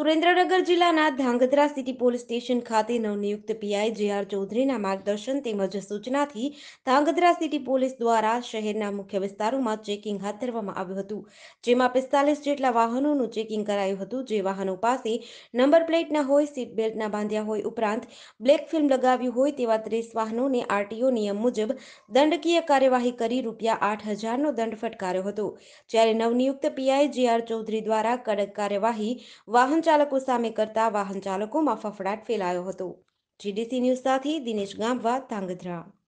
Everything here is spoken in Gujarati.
સુરેન્દ્રનગર જિલ્લાના ધાંગધ્રા સિટી પોલીસ સ્ટેશન ખાતે નવનિયુક્ત પીઆઈ જે આર ચૌધરીના માર્ગદર્શન તેમજ સૂચનાથી ધાંગધ્રા સિટી પોલીસ દ્વારા શહેરના મુખ્ય વિસ્તારોમાં ચેકિંગ હાથ ધરવામાં આવ્યું હતું જેમાં પિસ્તાલીસ જેટલા વાહનોનું ચેકિંગ કરાયું હતું જે વાહનો પાસે નંબર પ્લેટ ના હોય સીટ બેલ્ટના બાંધ્યા હોય ઉપરાંત બ્લેક ફિલ્મ લગાવ્યું હોય તેવા ત્રીસ વાહનોને આરટીઓ નિયમ મુજબ દંડકીય કાર્યવાહી કરી રૂપિયા આઠ હજારનો દંડ ફટકાર્યો હતો જ્યારે નવનિયુક્ત પીઆઈ જે આર ચૌધરી દ્વારા કડક કાર્યવાહી વાહન ચાલકો સામે કરતા વાહન ચાલકોમાં ફફડાટ ફેલાયો હતો જીડીસી ન્યૂઝ સાથે દિનેશ ગામવા ધાંગધ્રા